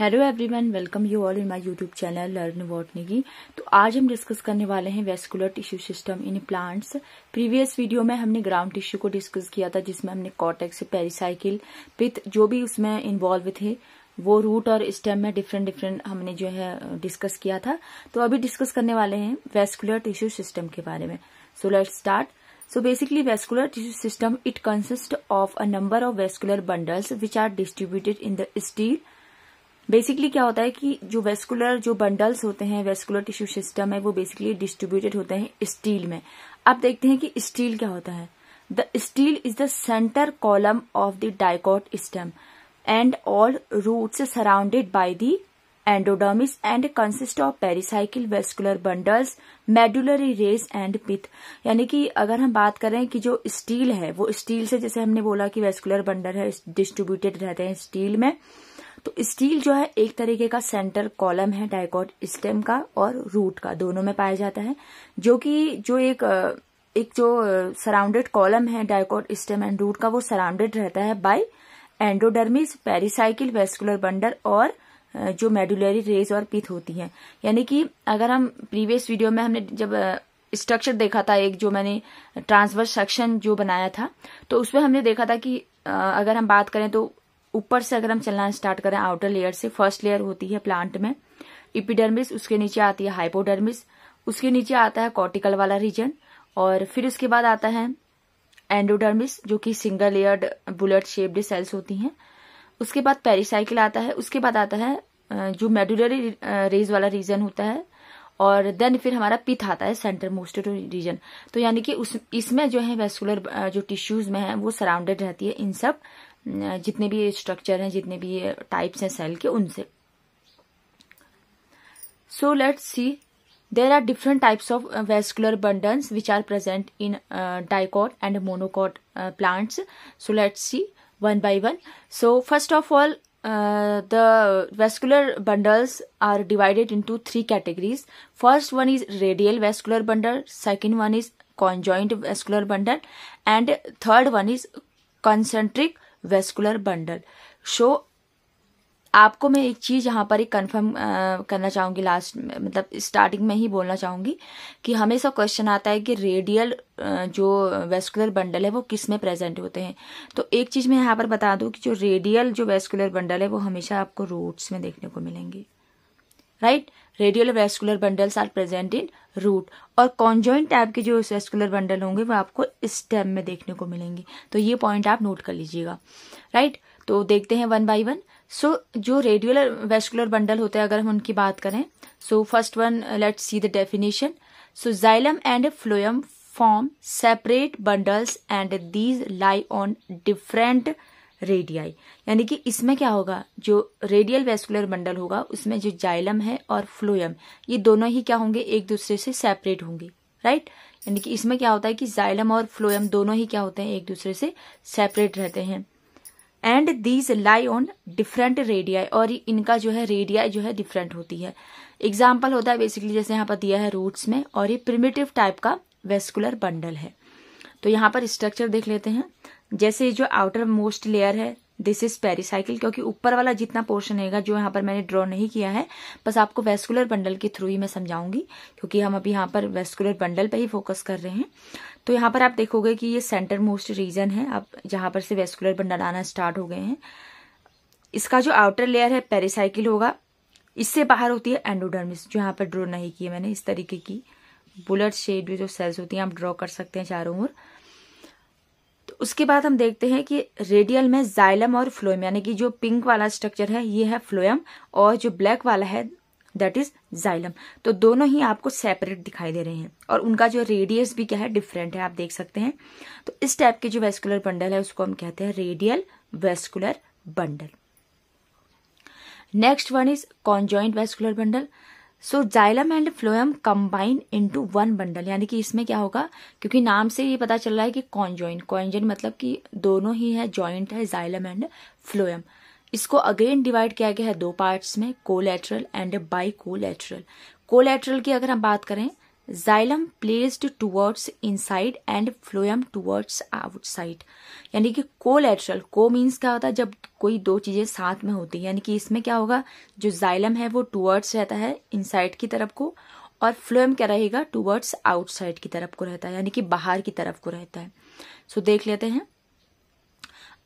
Hello everyone welcome you all in my YouTube channel learn वॉटनिगी तो आज हम डिस्कस करने वाले हैं vascular tissue system in plants previous video में हमने ग्राउंड टिश्यू को डिस्कस किया था जिसमें हमने कॉटेक्स पेरिसाइकिल पिथ जो भी उसमें इन्वॉल्व थे वो रूट और स्टेम में डिफरेंट डिफरेंट हमने जो है डिस्कस किया था तो अभी डिस्कस करने वाले हैं वेस्कुलर टिश्यू सिस्टम के बारे में so let start so basically vascular tissue system it consist of a number of vascular bundles which are distributed in the stele basically क्या होता है कि जो वेस्कुलर जो बंडल्स होते हैं वेस्कुलर टिश्यू सिस्टम है वो बेसिकली डिस्ट्रीब्यूटेड होते हैं स्टील में अब देखते हैं कि स्टील क्या होता है the stele is the centre column of the dicot stem and all roots surrounded by the endodermis and consist of pericycle vascular bundles medullary rays and pith यानी कि अगर हम बात करें कि जो स्टील है वो स्टील से जैसे हमने बोला कि वेस्कुलर बंडल है डिस्ट्रीब्यूटेड रहते हैं स्टील में तो स्टील जो है एक तरीके का सेंटर कॉलम है डायकॉट स्टेम का और रूट का दोनों में पाया जाता है जो कि जो एक एक जो सराउंडेड कॉलम है डायकॉट स्टेम एंड रूट का वो सराउंडेड रहता है by endodermis pericycle vascular bundle और जो मेडुलरी रेज और पिथ होती है यानी कि अगर हम प्रीवियस वीडियो में हमने जब स्ट्रक्चर देखा था एक जो मैंने ट्रांसवर्स सेक्शन जो बनाया था तो उसमें हमने देखा था कि अगर हम बात करें तो ऊपर से अगर हम चलना स्टार्ट करें आउटर लेयर से फर्स्ट लेयर होती है प्लांट में इपिडर्मिस उसके नीचे आती है हाइपोडर्मिस उसके नीचे आता है कॉर्टिकल वाला रीजन और फिर उसके बाद आता है एंडोडर्मिस जो कि single layered bullet shaped cells होती हैं उसके बाद पेरिसाइकिल आता है उसके बाद आता है जो मेडुलरी रेज वाला रीजन होता है और देन फिर हमारा पिथ आता है सेंटर मोस्ट रीजन तो यानी कि उस इसमें जो है वेस्कुलर जो टिश्यूज में है वो सराउंडेड रहती है इन सब जितने भी स्ट्रक्चर हैं जितने भी टाइप्स हैं सेल के उनसे so let's see there are different types of vascular bundles which are present in dicot and monocot plants so let's see one by one so first of all the vascular bundles are divided into three categories first one is radial vascular bundle second one is conjoint vascular bundle and third one is concentric vascular bundle so आपको मैं एक चीज़ यहाँ पर एक confirm करना चाहूंगी last मतलब starting में ही बोलना चाहूंगी कि हमेशा क्वेश्चन आता है कि रेडियल जो वेस्कुलर बंडल है वो किस में प्रेजेंट होते हैं तो एक चीज़ मैं यहाँ पर बता दू कि जो रेडियल जो वेस्कुलर बंडल है वो हमेशा आपको रूट्स में देखने को मिलेंगे right right? Radial vascular bundles are present in root और कॉन्जॉइंट टाइप के जो वेस्कुलर बंडल होंगे वो आपको इस टैब में देखने को मिलेंगे तो ये पॉइंट आप नोट कर लीजिएगा राइट right? तो देखते हैं वन बाई वन सो जो रेडियल वेस्कुलर बंडल होते हैं अगर हम उनकी बात करें so first one let see the definition so xylem and phloem form separate bundles and these lie on different radii यानी कि इसमें क्या होगा जो रेडियल वेस्कुलर मंडल होगा उसमें जो जाइलम है और फ्लोयम ये दोनों ही क्या होंगे एक दूसरे से सेपरेट होंगे राइट यानी कि इसमें क्या होता है कि जाइलम और फ्लोयम दोनों ही क्या होते हैं एक दूसरे से सेपरेट रहते हैं and these lie on different radii और इनका जो है रेडियाई जो है डिफरेंट होती है एग्जाम्पल होता है बेसिकली जैसे यहाँ पर दिया है रूट्स में और ये प्रिमेटिव टाइप का वेस्कुलर बंडल है तो यहाँ पर स्ट्रक्चर देख लेते हैं जैसे जो आउटर मोस्ट लेयर है दिस इज पेरिसाइकिल क्योंकि ऊपर वाला जितना पोर्शन रहेगा जो यहाँ पर मैंने ड्रॉ नहीं किया है बस आपको वेस्कुलर बंडल के थ्रू ही मैं समझाऊंगी क्योंकि हम अभी यहाँ पर वेस्कुलर बंडल पे ही फोकस कर रहे हैं तो यहाँ पर आप देखोगे कि ये सेंटर मोस्ट रीजन है आप जहां पर से वेस्कुलर बंडल आना स्टार्ट हो गए हैं इसका जो आउटर लेयर है पेरिसाइकिल होगा इससे बाहर होती है एंडोडर्मिस जो यहाँ पर ड्रॉ नहीं किए मैंने इस तरीके की बुलेट शेड जो सेल्स होती हैं आप ड्रॉ कर सकते हैं चारों ओर उसके बाद हम देखते हैं कि रेडियल में जाइलम और फ्लोएम यानी कि जो पिंक वाला स्ट्रक्चर है ये है फ्लोएम और जो ब्लैक वाला है दैट इज जाइलम तो दोनों ही आपको सेपरेट दिखाई दे रहे हैं और उनका जो रेडियस भी क्या है डिफरेंट है आप देख सकते हैं तो इस टाइप के जो वेस्कुलर बंडल है उसको हम कहते हैं radial vascular bundle next one is conjoint vascular bundle so xylem and phloem combine into one bundle यानी कि इसमें क्या होगा क्योंकि नाम से ये पता चल रहा है कि कॉन्जॉइन कॉन्जॉइन मतलब कि दोनों ही है ज्वाइंट है जाइलम एंड फ्लोएम इसको अगेन डिवाइड किया गया है दो पार्ट्स में collateral and bicollateral collateral की अगर हम बात करें xylem placed towards inside and phloem towards outside यानी कि लेटरल को मीन्स क्या होता है जब कोई दो चीजें साथ में होती है यानी कि इसमें क्या होगा जो जाइलम है वो टूवर्ड्स रहता है इनसाइड की तरफ को और फ्लोएम क्या रहेगा टूवर्ड्स आउटसाइड की तरफ को रहता है यानी कि बाहर की तरफ को रहता है सो so, देख लेते हैं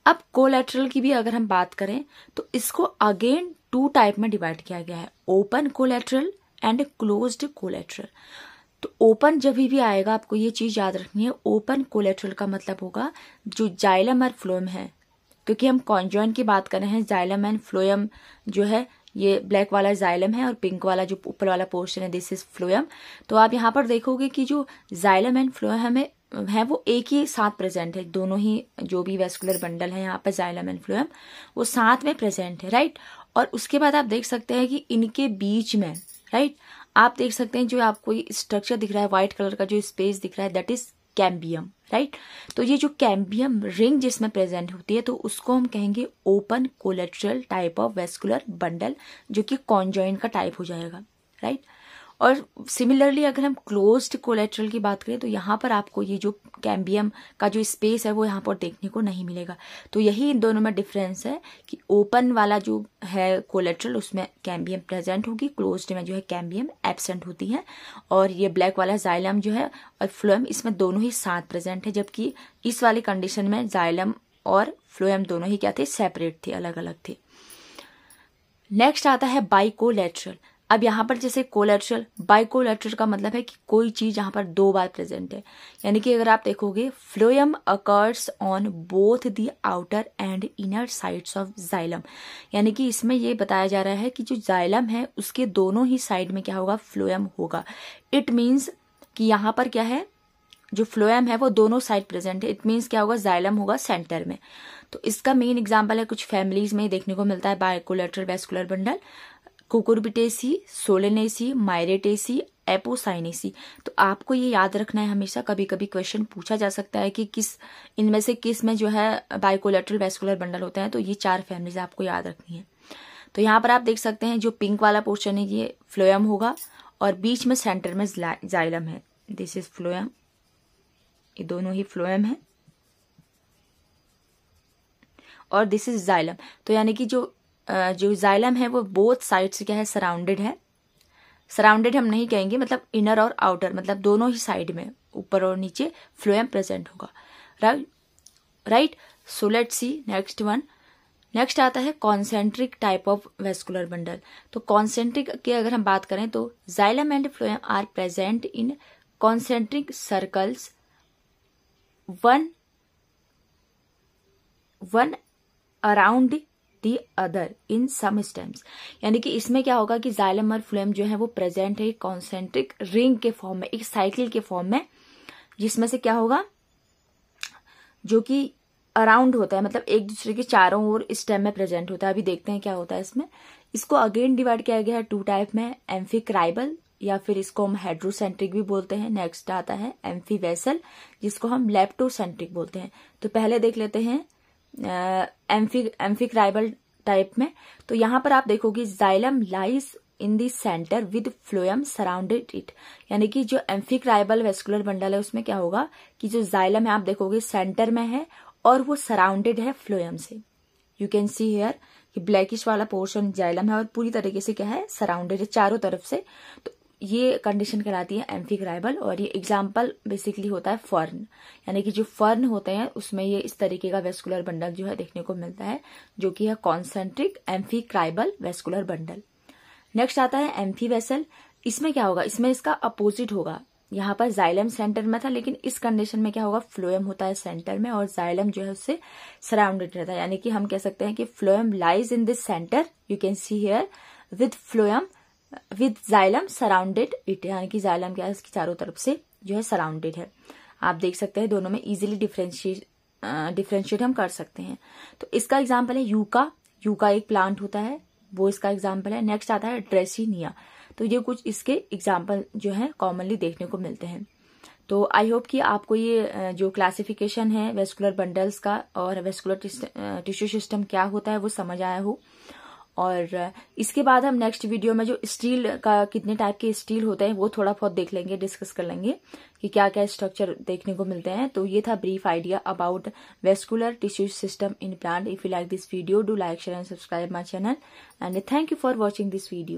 अब कोलेट्रल की भी अगर हम बात करें तो इसको अगेन टू टाइप में डिवाइड किया गया है open collateral and closed collateral तो ओपन जब भी आएगा आपको ये चीज़ याद रखनी है ओपन कोलेट्रल का मतलब होगा जो जाइलम और फ्लोएम है क्योंकि हम कॉन्जॉइन की बात कर रहे हैं जाइलम एंड फ्लोएम जो है ये ब्लैक वाला जाइलम है और पिंक वाला जो ऊपर वाला पोर्शन है दिस इज फ्लोएम तो आप यहाँ पर देखोगे कि जो जाइलम एंड फ्लोएम है है वो एक ही साथ प्रेजेंट है दोनों ही जो भी वेस्कुलर बंडल है यहाँ पर जाइलम एंड फ्लोएम वो साथ में प्रेजेंट है राइट और उसके बाद आप देख सकते हैं कि इनके बीच में राइट आप देख सकते हैं जो आपको स्ट्रक्चर दिख रहा है व्हाइट कलर का जो स्पेस दिख रहा है दैट इज कैम्बियम राइट तो ये जो कैम्बियम रिंग जिसमें प्रेजेंट होती है तो उसको हम कहेंगे open collateral type of vascular bundle जो कि कॉन्जॉइन का टाइप हो जाएगा राइट right? और सिमिलरली अगर हम क्लोज्ड कोलेट्रल की बात करें तो यहाँ पर आपको ये जो कैम्बियम का जो स्पेस है वो यहाँ पर देखने को नहीं मिलेगा तो यही इन दोनों में डिफरेंस है कि ओपन वाला जो है कोलेट्रल उसमें कैम्बियम प्रेजेंट होगी क्लोज्ड में जो है कैम्बियम एबसेंट होती है और ये ब्लैक वाला जाइलम जो है और फ्लोएम इसमें दोनों ही साथ प्रेजेंट है जबकि इस वाली कंडीशन में जाइलम और फ्लोएम दोनों ही क्या थे सेपरेट थे अलग अलग थे नेक्स्ट आता है बाइकोलेट्रल अब यहाँ पर जैसे कोलेट्रल बाइकोलेट्रल का मतलब है कि कोई चीज़ यहाँ पर दो बार प्रेजेंट है यानी कि अगर आप देखोगे phloem occurs on both the outer and inner sides of xylem यानी कि इसमें यह बताया जा रहा है कि जो जाइलम है उसके दोनों ही साइड में क्या होगा फ्लोएम होगा इट मीन्स कि यहाँ पर क्या है जो फ्लोएम है वो दोनों साइड प्रेजेंट है इट मीन्स क्या होगा जाइलम होगा सेंटर में तो इसका मेन एग्जाम्पल है कुछ फैमिलीज में देखने को मिलता है bicollateral vascular bundle Cucurbitaceae Solanaceae Myrtaceae Apocynaceae तो आपको ये याद रखना है हमेशा कभी कभी क्वेश्चन पूछा जा सकता है कि किस इनमें से किस में जो है बाइकोलेट्रल वेस्कुलर बंडल होता है तो ये चार फैमिलीज आपको याद रखनी है तो यहाँ पर आप देख सकते हैं जो पिंक वाला पोर्शन है ये फ्लोएम होगा और बीच में सेंटर में जाइलम है दिस इज फ्लोएम ये दोनों ही फ्लोएम है और दिस इज जाइलम तो यानी कि जो जो जाइलम है वो बोथ साइड से क्या है सराउंडेड है सराउंडेड हम नहीं कहेंगे मतलब इनर और आउटर मतलब दोनों ही साइड में ऊपर और नीचे फ्लोएम प्रेजेंट होगा right so let see next one next आता है concentric type of vascular bundle तो कॉन्सेंट्रिक की अगर हम बात करें तो xylem and phloem are present in concentric circles one one around the other in some stems यानी कि इसमें क्या होगा कि जाइलम और फ्लोएम जो है वो प्रेजेंट है कॉन्सेंट्रिक रिंग के फॉर्म में एक साइकिल के फॉर्म में जिसमें से क्या होगा जो कि अराउंड होता है मतलब एक दूसरे के चारों ओर स्टेम में प्रेजेंट होता है अभी देखते हैं क्या होता है इसमें इसको अगेन डिवाइड किया गया है टू टाइप में क्राइबल या फिर इसको हम हाइड्रोसेंट्रिक भी बोलते हैं नेक्स्ट आता है वेसल जिसको हम लेप्टोसेंट्रिक बोलते हैं तो पहले देख लेते हैं एम्फी एम्फिक्राइबल टाइप में तो यहां पर आप देखोगे xylem lies in the center with phloem surrounded it यानी कि जो एम्फिक्राइबल वेस्कुलर बंडल है उसमें क्या होगा कि जो जाइलम है आप देखोगे सेंटर में है और वो सराउंडेड है फ्लोएम से यू कैन सी हेयर कि ब्लैकिश वाला पोर्शन जाइलम है और पूरी तरीके से क्या है सराउंडेड है चारों तरफ से तो ये कंडीशन कहलाती है क्राइबल और ये एग्जाम्पल बेसिकली होता है फर्न यानी कि जो फर्न होते हैं उसमें ये इस तरीके का वेस्कुलर बंडल जो है देखने को मिलता है जो कि है concentric cribral vascular bundle next आता है एम्फी वेसल इसमें क्या होगा इसमें इसका अपोजिट होगा यहाँ पर जाइलम सेंटर में था लेकिन इस कंडीशन में क्या होगा फ्लोएम होता है सेंटर में और जाइलम जो है उससे सराउंडेड रहता है यानी कि हम कह सकते हैं कि phloem lies in this center you can see here with phloem with xylem surrounded it यानी कि जाइलम क्या है इसकी चारों तरफ से जो है सराउंडेड है आप देख सकते हैं दोनों में इजिली डिफ्रेंशिएट डिफ्रेंशिएट हम कर सकते हैं तो इसका एग्जाम्पल है यूका यूका एक प्लांट होता है वो इसका एग्जाम्पल है नेक्स्ट आता है ड्रेसिनिया तो ये कुछ इसके एग्जाम्पल जो है कॉमनली देखने को मिलते हैं तो आई होप कि आपको ये जो क्लासिफिकेशन है वेस्कुलर बंडल्स का और वेस्कुलर टिश्यू सिस्टम क्या होता है वो समझ आया हो और इसके बाद हम नेक्स्ट वीडियो में जो स्टील का कितने टाइप के स्टील होते हैं वो थोड़ा बहुत देख लेंगे डिस्कस कर लेंगे कि क्या क्या स्ट्रक्चर देखने को मिलते हैं तो ये था brief idea about vascular tissue system in plant if you like this video do like share and subscribe my channel and thank you for watching this video